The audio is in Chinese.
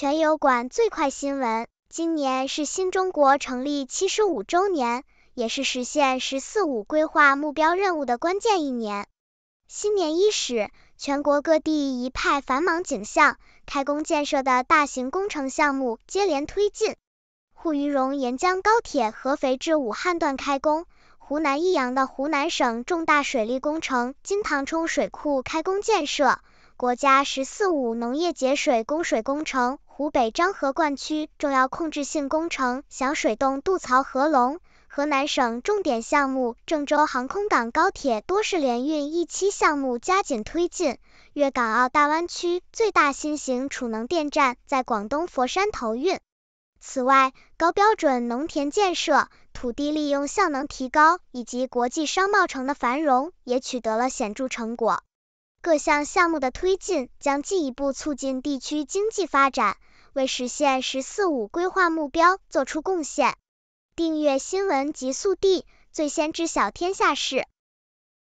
全油管最快新闻。今年是新中国成立七十五周年，也是实现“十四五”规划目标任务的关键一年。新年伊始，全国各地一派繁忙景象，开工建设的大型工程项目接连推进。沪渝蓉沿江高铁合肥至武汉段开工，湖南益阳的湖南省重大水利工程金塘冲水库开工建设。国家“十四五”农业节水供水工程、湖北漳河灌区重要控制性工程响水洞渡槽合龙，河南省重点项目郑州航空港高铁多式联运一期项目加紧推进，粤港澳大湾区最大新型储能电站在广东佛山投运。此外，高标准农田建设、土地利用效能提高以及国际商贸城的繁荣也取得了显著成果。各项项目的推进将进一步促进地区经济发展，为实现“十四五”规划目标作出贡献。订阅新闻极速递，最先知晓天下事。